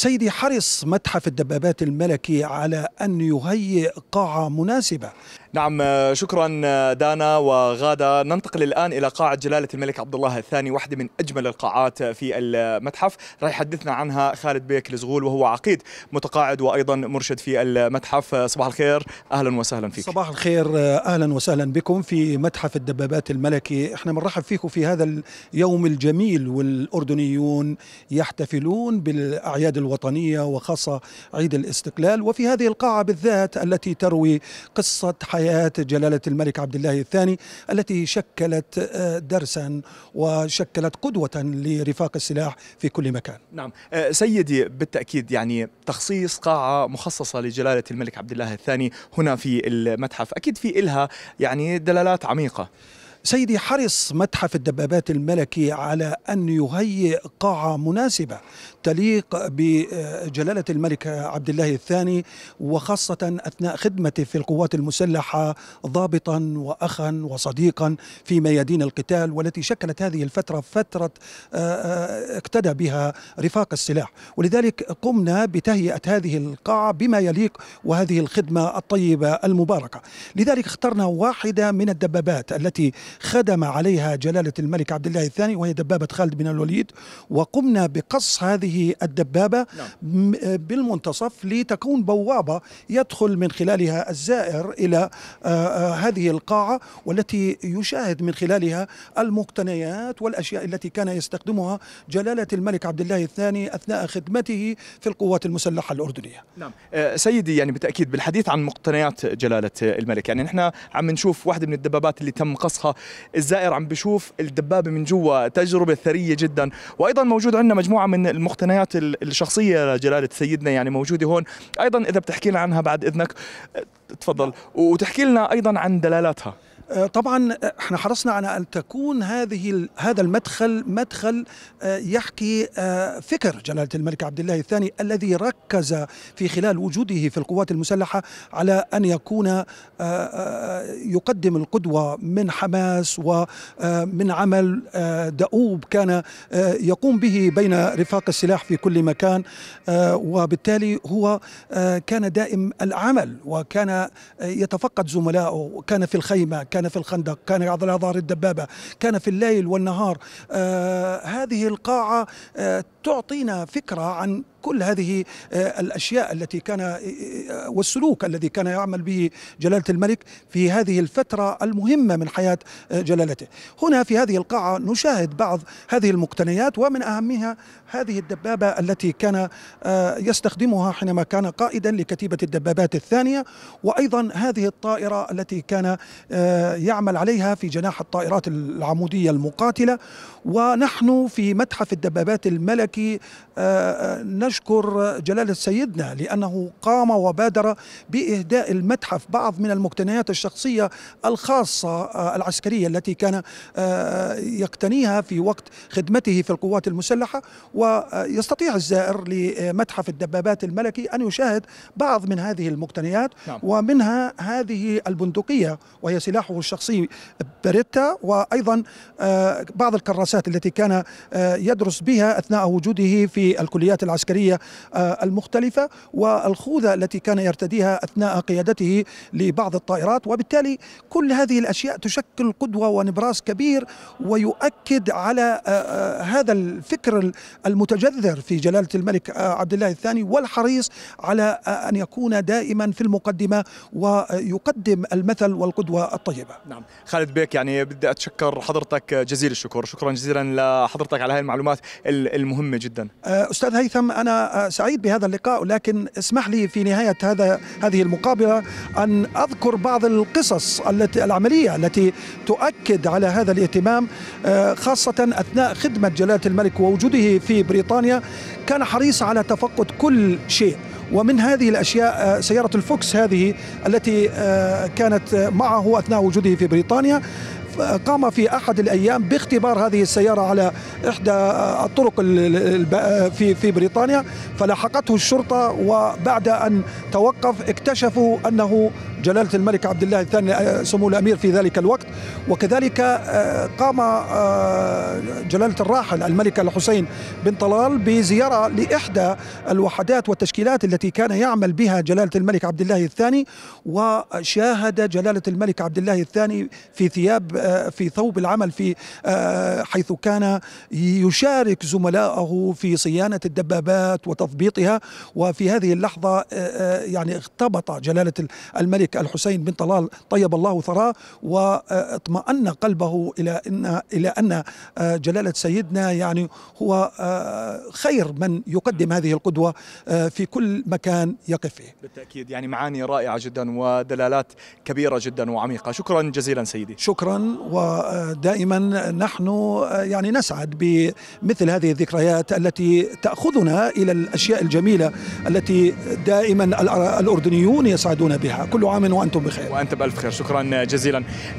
سيدي حرص متحف الدبابات الملكي على أن يهيئ قاعة مناسبة نعم شكرا دانا وغادة ننتقل الآن إلى قاعة جلالة الملك عبد الله الثاني واحدة من أجمل القاعات في المتحف راح يحدثنا عنها خالد بيك الزغول وهو عقيد متقاعد وأيضا مرشد في المتحف صباح الخير أهلا وسهلا فيك صباح الخير أهلا وسهلا بكم في متحف الدبابات الملكي احنا بنرحب فيكم في هذا اليوم الجميل والأردنيون يحتفلون بالأعياد الوطنية الوطنية وخاصة عيد الاستقلال وفي هذه القاعة بالذات التي تروي قصة حياة جلالة الملك عبد الله الثاني التي شكلت آه، درسا وشكلت قدوة لرفاق السلاح في كل مكان نعم آه، سيدي بالتأكيد يعني تخصيص قاعة مخصصة لجلالة الملك عبد الله الثاني هنا في المتحف أكيد في إلها يعني دلالات عميقة سيدي حرص متحف الدبابات الملكي على أن يهيئ قاعة مناسبة تليق بجلالة الملك عبد الله الثاني وخاصة أثناء خدمته في القوات المسلحة ضابطا وأخا وصديقا في ميادين القتال والتي شكلت هذه الفترة فترة آه، آه، اقتدى بها رفاق السلاح ولذلك قمنا بتهيئة هذه القاعة بما يليق وهذه الخدمة الطيبة المباركة لذلك اخترنا واحدة من الدبابات التي خدم عليها جلالة الملك عبد الله الثاني وهي دبابة خالد بن الوليد وقمنا بقص هذه الدبابة نعم. بالمنتصف لتكون بوابة يدخل من خلالها الزائر إلى آه، آه، هذه القاعة والتي يشاهد من خلالها المقتنيات والأشياء التي كان يستخدمها جلالة الملك عبد الله الثاني أثناء خدمته في القوات المسلحة الأردنية نعم آه، سيدي يعني بالتأكيد بالحديث عن مقتنيات جلالة الملك يعني نحن عم نشوف واحدة من الدبابات اللي تم قصها الزائر عم بشوف الدبابه من جوا تجربه ثريه جدا وايضا موجود عندنا مجموعه من المقتنيات الشخصيه لجلاله سيدنا يعني موجوده هون ايضا اذا بتحكي لنا عنها بعد اذنك تفضل نعم. وتحكي لنا ايضا عن دلالاتها آه، طبعا آه، احنا حرصنا على ان تكون هذه هذا المدخل مدخل آه، يحكي فكر جلاله الملك عبد الله الثاني الذي ركز في خلال وجوده في القوات المسلحه على ان يكون يقدم القدوه من حماس ومن عمل دؤوب كان يقوم به بين رفاق السلاح في كل مكان وبالتالي هو كان دائم العمل وكان يتفقد زملائه وكان في الخيمه كان كان في الخندق كان على ظهر الدبابة كان في الليل والنهار آه هذه القاعة آه تعطينا فكرة عن كل هذه آه، الأشياء التي كان آه، آه، والسلوك الذي كان يعمل به جلالة الملك في هذه الفترة المهمة من حياة جلالته هنا في هذه القاعة نشاهد بعض هذه المقتنيات ومن أهمها هذه الدبابة التي كان يستخدمها حينما كان قائدا لكتيبة الدبابات الثانية وأيضا هذه الطائرة التي كان يعمل عليها في جناح الطائرات العمودية المقاتلة ونحن في متحف الدبابات الملك الحكي آه، آه، نشكر جلالة سيدنا لأنه قام وبادر بإهداء المتحف بعض من المقتنيات الشخصية الخاصة آه، العسكرية التي كان يقتنيها في وقت خدمته في القوات المسلحة ويستطيع الزائر لمتحف الدبابات الملكي أن يشاهد بعض من هذه المقتنيات نعم. ومنها هذه البندقية وهي سلاحه الشخصي بريتا وأيضا بعض الكراسات التي كان يدرس بها أثناء وجوده في الكليات العسكرية آه، المختلفة والخوذة التي كان يرتديها أثناء قيادته لبعض الطائرات وبالتالي كل هذه الأشياء تشكل قدوة ونبراس كبير ويؤكد على آه، آه، هذا الفكر المتجذر في جلالة الملك عبد الله الثاني والحريص على أن يكون دائما في المقدمة ويقدم المثل والقدوة الطيبة نعم خالد بيك يعني بدي أتشكر حضرتك جزيل الشكر شكرا جزيلا لحضرتك على هذه المعلومات المهمة مهمة جدا آه، أستاذ هيثم أنا آه، سعيد بهذا اللقاء لكن اسمح لي في نهاية هذا هذه المقابلة أن أذكر بعض القصص التي العملية التي تؤكد على هذا الاهتمام آه، خاصة أثناء خدمة جلالة الملك ووجوده في بريطانيا كان حريص على تفقد كل شيء ومن هذه الاشياء سياره الفوكس هذه التي كانت معه اثناء وجوده في بريطانيا قام في أحد الأيام باختبار هذه السيارة على إحدى الطرق في في بريطانيا فلاحقته الشرطة وبعد أن توقف اكتشفوا أنه جلالة الملك عبد الله الثاني آه، سمو الأمير في ذلك الوقت وكذلك آه، قام آه، جلالة الراحل الملك الحسين بن طلال بزيارة لإحدى الوحدات والتشكيلات التي كان يعمل بها جلالة الملك عبد الله الثاني وشاهد جلالة الملك عبد الله الثاني في ثياب في ثوب العمل في حيث كان يشارك زملائه في صيانة الدبابات وتضبيطها وفي هذه اللحظة يعني اختبط جلالة الملك الملك الحسين بن طلال طيب الله ثراه واطمأن قلبه إلى أن إلى أن آه، جلالة سيدنا يعني هو آه، خير من يقدم هذه القدوة آه، في كل مكان يقف فيه بالتأكيد يعني معاني رائعة جدا ودلالات كبيرة جدا وعميقة شكرا جزيلا سيدي شكرا ودائما نحن يعني نسعد بمثل هذه الذكريات التي تأخذنا إلى الأشياء الجميلة التي دائما الأردنيون يسعدون بها كل عام امن وأنتم بخير وأنت بألف خير شكرا جزيلا